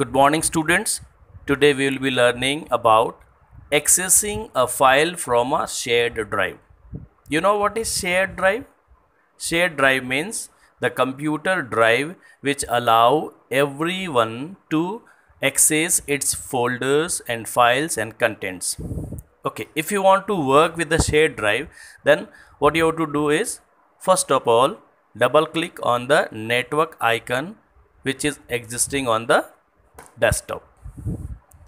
Good morning students. Today we will be learning about accessing a file from a shared drive. You know what is shared drive? Shared drive means the computer drive which allow everyone to access its folders and files and contents. Okay, if you want to work with the shared drive then what you have to do is first of all double click on the network icon which is existing on the desktop.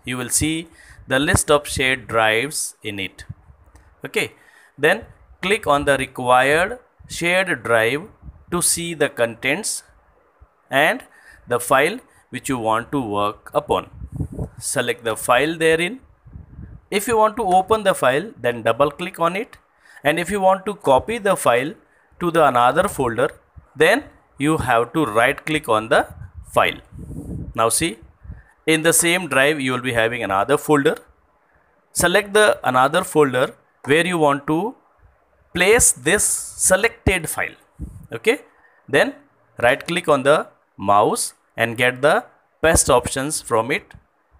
You will see the list of shared drives in it. Okay, then click on the required shared drive to see the contents and the file which you want to work upon. Select the file therein. If you want to open the file, then double click on it. And if you want to copy the file to the another folder, then you have to right click on the file. Now see, in the same drive you will be having another folder select the another folder where you want to place this selected file okay then right click on the mouse and get the paste options from it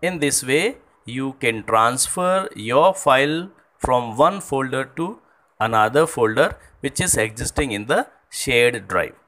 in this way you can transfer your file from one folder to another folder which is existing in the shared drive